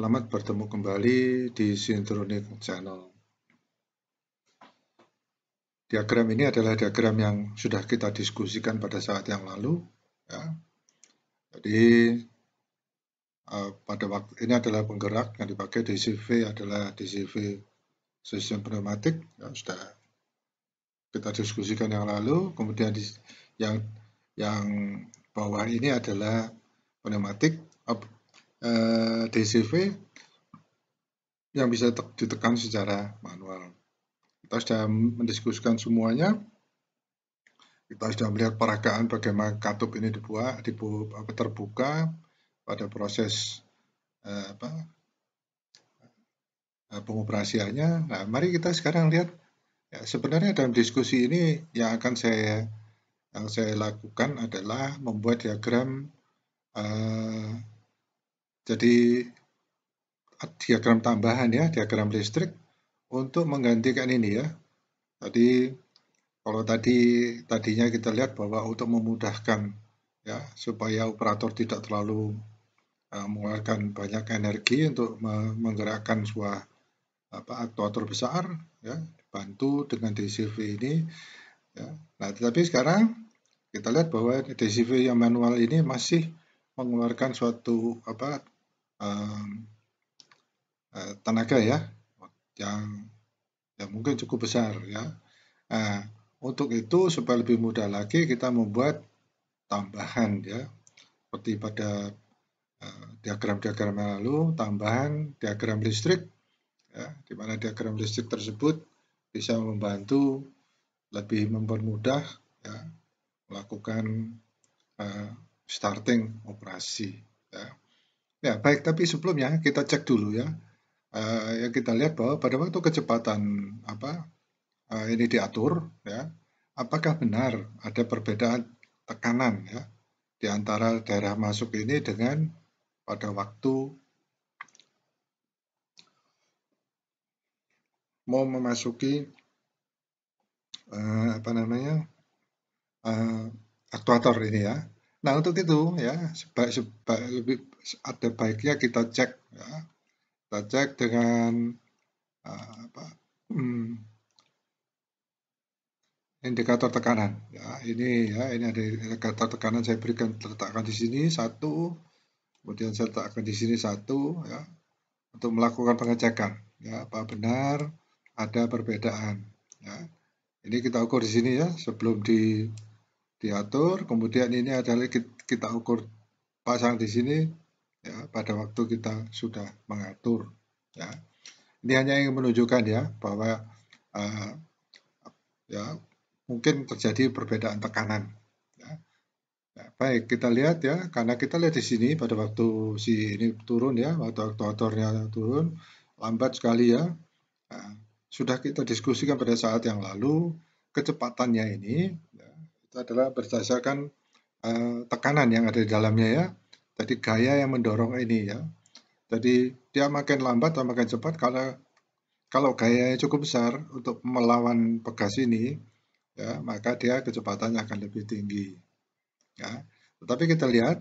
Selamat bertemu kembali di Sintronik Channel. Diagram ini adalah diagram yang sudah kita diskusikan pada saat yang lalu. Ya. Jadi uh, pada waktu ini adalah penggerak yang dipakai DCV adalah DCV sistem pneumatik ya, sudah kita diskusikan yang lalu. Kemudian di, yang yang bawah ini adalah pneumatik eh, DCV yang bisa ditekan secara manual. Kita sudah mendiskusikan semuanya. Kita sudah melihat peragaan bagaimana katup ini dibuat, dibuat terbuka pada proses eh, apa, eh, pengoperasiannya. Nah, mari kita sekarang lihat ya, sebenarnya dalam diskusi ini yang akan saya yang saya lakukan adalah membuat diagram eh, jadi diagram tambahan ya, diagram listrik untuk menggantikan ini ya. Tadi kalau tadi tadinya kita lihat bahwa untuk memudahkan ya supaya operator tidak terlalu uh, mengeluarkan banyak energi untuk menggerakkan sebuah apa aktuator besar ya dibantu dengan DCV ini ya. Nah, tetapi sekarang kita lihat bahwa DCV yang manual ini masih mengeluarkan suatu apa uh, tenaga ya yang yang mungkin cukup besar ya. Nah, untuk itu supaya lebih mudah lagi kita membuat tambahan ya seperti pada eh, diagram-diagram lalu tambahan diagram listrik ya, di mana diagram listrik tersebut bisa membantu lebih mempermudah ya, melakukan uh, starting operasi. Ya. Ya, baik. Tapi sebelumnya kita cek dulu ya. Uh, yang kita lihat bahwa pada waktu kecepatan apa uh, ini diatur, ya, apakah benar ada perbedaan tekanan ya di antara daerah masuk ini dengan pada waktu mau memasuki uh, apa namanya uh, aktuator ini ya. Nah untuk itu ya sebaik sebaik lebih ada baiknya kita cek ya kita cek dengan uh, apa, hmm, indikator tekanan ya ini ya ini ada indikator tekanan saya berikan letakkan di sini satu kemudian saya letakkan di sini satu ya untuk melakukan pengecekan ya apa benar ada perbedaan ya ini kita ukur di sini ya sebelum di diatur kemudian ini adalah kita ukur pasang di sini ya pada waktu kita sudah mengatur ya ini hanya ingin menunjukkan ya bahwa uh, ya mungkin terjadi perbedaan tekanan ya. ya, baik kita lihat ya karena kita lihat di sini pada waktu si ini turun ya waktu aktuatornya turun lambat sekali ya nah, sudah kita diskusikan pada saat yang lalu kecepatannya ini ya, itu adalah berdasarkan uh, tekanan yang ada di dalamnya ya jadi gaya yang mendorong ini ya. Jadi dia makin lambat atau makin cepat karena kalau gayanya cukup besar untuk melawan pegas ini, ya, maka dia kecepatannya akan lebih tinggi. Ya. Tetapi kita lihat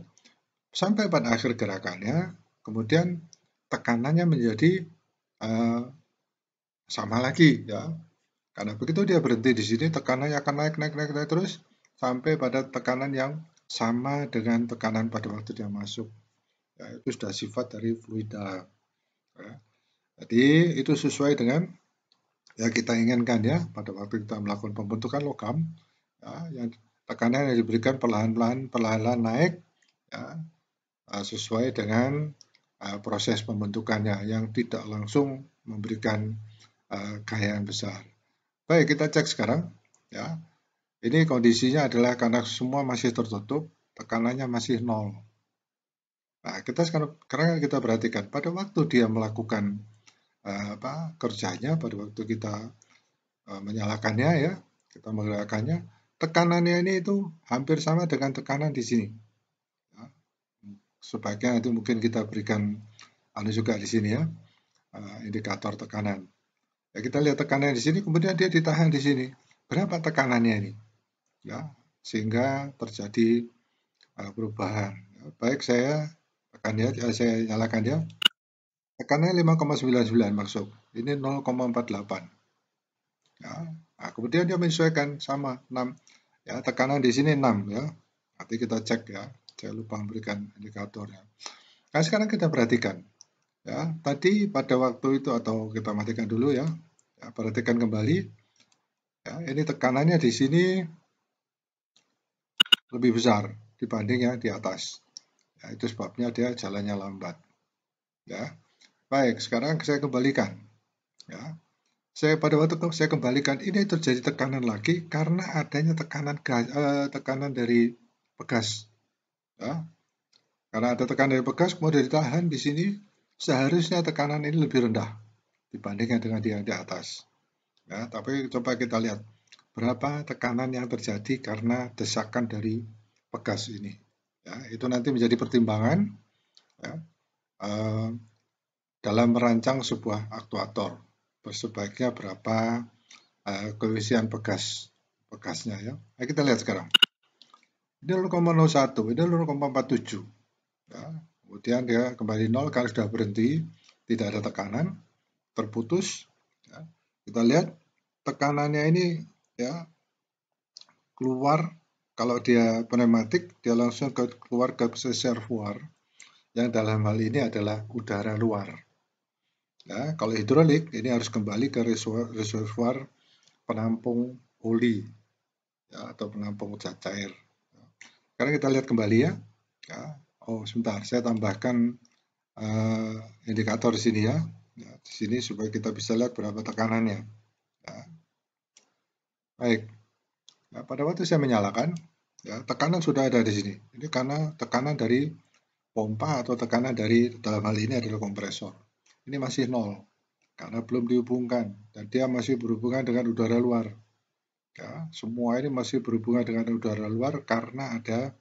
sampai pada akhir gerakannya, kemudian tekanannya menjadi uh, sama lagi, ya. Karena begitu dia berhenti di sini, tekanannya akan naik, naik, naik, naik terus sampai pada tekanan yang sama dengan tekanan pada waktu dia masuk. Ya, itu sudah sifat dari fluida. Ya. Jadi itu sesuai dengan ya kita inginkan ya pada waktu kita melakukan pembentukan logam. Ya, yang tekanan yang diberikan perlahan-lahan perlahan-lahan naik ya, ya sesuai dengan uh, proses pembentukannya yang tidak langsung memberikan uh, ya, gaya yang besar. Baik kita cek sekarang ya ini kondisinya adalah karena semua masih tertutup, tekanannya masih nol. Nah, kita sekarang, sekarang kita perhatikan pada waktu dia melakukan eh, apa kerjanya, pada waktu kita eh, menyalakannya ya, kita menggerakkannya, tekanannya ini itu hampir sama dengan tekanan di sini. Ya, sebaiknya Sebagian nanti mungkin kita berikan anu juga di sini ya, eh, indikator tekanan. Ya, kita lihat tekanan di sini, kemudian dia ditahan di sini. Berapa tekanannya ini? ya sehingga terjadi uh, perubahan. Ya, baik saya tekan ya, eh, saya nyalakan ya. Tekannya 5,99 maksud Ini 0,48. Ya. Nah, kemudian dia menyesuaikan sama 6. Ya, tekanan di sini 6 ya. Nanti kita cek ya. Saya lupa memberikan indikatornya. Nah, sekarang kita perhatikan. Ya, tadi pada waktu itu atau kita matikan dulu ya. ya perhatikan kembali. Ya, ini tekanannya di sini lebih besar dibanding yang di atas. Ya, itu sebabnya dia jalannya lambat. Ya. Baik, sekarang saya kembalikan. Ya. Saya pada waktu saya kembalikan ini terjadi tekanan lagi karena adanya tekanan gas, eh, tekanan dari pegas. Ya. Karena ada tekanan dari pegas kemudian ditahan di sini seharusnya tekanan ini lebih rendah dibandingkan dengan yang di atas. Ya, tapi coba kita lihat berapa tekanan yang terjadi karena desakan dari pegas ini. Ya, itu nanti menjadi pertimbangan ya, eh, dalam merancang sebuah aktuator. Sebaiknya berapa uh, eh, koefisien pegas pegasnya ya. Nah, kita lihat sekarang. Ini 0,01, ini 0,47. Ya, kemudian dia kembali nol, kalau sudah berhenti, tidak ada tekanan, terputus. Ya. Kita lihat tekanannya ini ya keluar kalau dia pneumatik dia langsung ke, keluar ke reservoir yang dalam hal ini adalah udara luar ya, kalau hidrolik ini harus kembali ke reservoir penampung oli ya, atau penampung zat cair sekarang kita lihat kembali ya, ya oh sebentar saya tambahkan uh, indikator di sini ya. ya di sini supaya kita bisa lihat berapa tekanannya ya. Baik. Nah, pada waktu saya menyalakan, ya, tekanan sudah ada di sini. Ini karena tekanan dari pompa atau tekanan dari dalam hal ini adalah kompresor. Ini masih nol karena belum dihubungkan dan dia masih berhubungan dengan udara luar. Ya, semua ini masih berhubungan dengan udara luar karena ada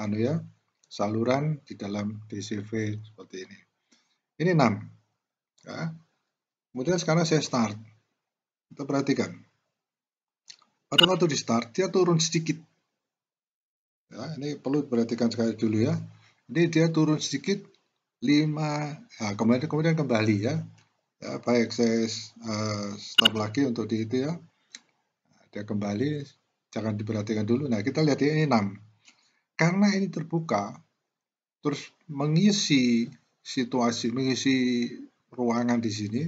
anu ya saluran di dalam DCV seperti ini. Ini 6. Ya. Kemudian sekarang saya start. Kita perhatikan. Padahal waktu di start dia turun sedikit. Ya, ini perlu perhatikan sekali dulu ya. Ini dia turun sedikit 5 ya, nah, kemudian kemudian kembali ya. ya baik saya uh, stop lagi untuk di itu ya. Dia kembali jangan diperhatikan dulu. Nah, kita lihat ini 6. Karena ini terbuka terus mengisi situasi, mengisi ruangan di sini,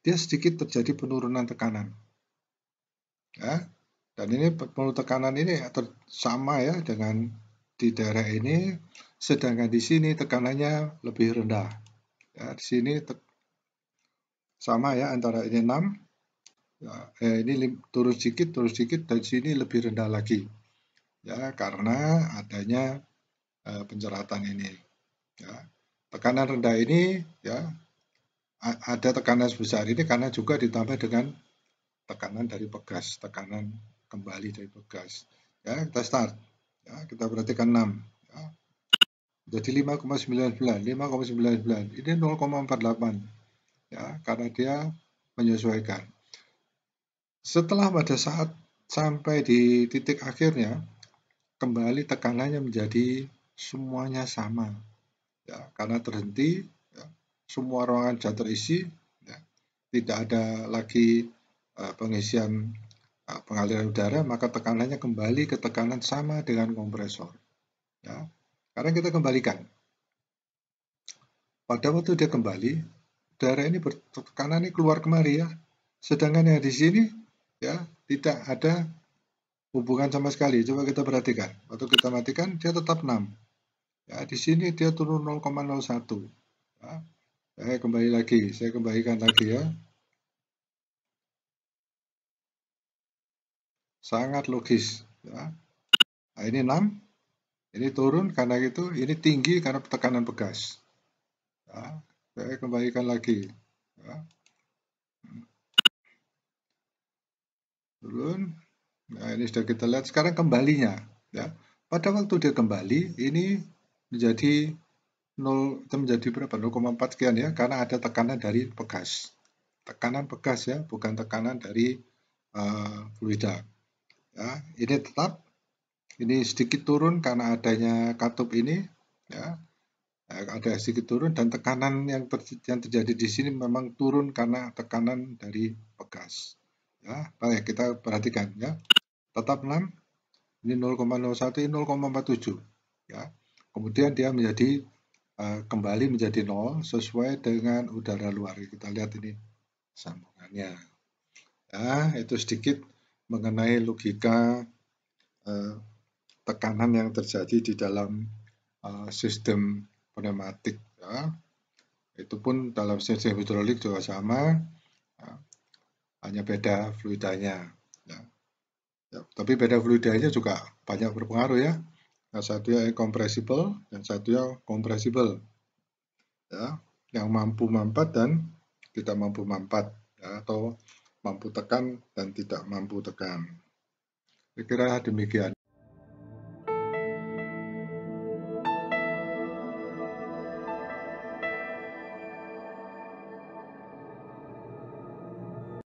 dia sedikit terjadi penurunan tekanan. Ya, dan ini perlu tekanan ini sama ya dengan di daerah ini, sedangkan di sini tekanannya lebih rendah. Ya, di sini sama ya antara ini 6, ya, eh, ini turun sedikit, turun sedikit, dan sini lebih rendah lagi. Ya, karena adanya eh, penceratan ini. Ya. Tekanan rendah ini ya ada tekanan sebesar ini karena juga ditambah dengan tekanan dari pegas, tekanan kembali dari tugas. Ya, kita start. Ya, kita perhatikan 6. Ya. Jadi 5,99, 5,99. Ini 0,48. Ya, karena dia menyesuaikan. Setelah pada saat sampai di titik akhirnya, kembali tekanannya menjadi semuanya sama. Ya, karena terhenti, ya, semua ruangan sudah terisi, ya, tidak ada lagi uh, pengisian pengaliran udara, maka tekanannya kembali ke tekanan sama dengan kompresor. Ya. Sekarang kita kembalikan. Pada waktu dia kembali, udara ini bertekanan ini keluar kemari ya. Sedangkan yang di sini ya tidak ada hubungan sama sekali. Coba kita perhatikan. Waktu kita matikan dia tetap 6. Ya, di sini dia turun 0,01. Ya. Saya kembali lagi, saya kembalikan lagi ya. sangat logis ya. nah, ini 6 ini turun karena itu ini tinggi karena tekanan bekas ya. saya kembalikan lagi ya. turun nah ini sudah kita lihat sekarang kembalinya ya pada waktu dia kembali ini menjadi 0 menjadi berapa 0,4 sekian ya karena ada tekanan dari bekas tekanan bekas ya bukan tekanan dari uh, fluida ya, ini tetap ini sedikit turun karena adanya katup ini ya. ya ada sedikit turun dan tekanan yang, ter, yang terjadi di sini memang turun karena tekanan dari pegas ya baik kita perhatikan ya tetap 6 ini 0,01 0,47 ya kemudian dia menjadi uh, kembali menjadi nol sesuai dengan udara luar kita lihat ini sambungannya ya itu sedikit mengenai logika eh, tekanan yang terjadi di dalam eh, sistem pneumatik. Ya. Itu pun dalam sistem hidrolik juga sama, ya. hanya beda fluidanya. Ya. ya. tapi beda fluidanya juga banyak berpengaruh ya. Yang yang satu yang yang compressible. Ya, yang mampu mampat dan tidak mampu mampat ya, atau mampu tekan dan tidak mampu tekan. Saya kira demikian.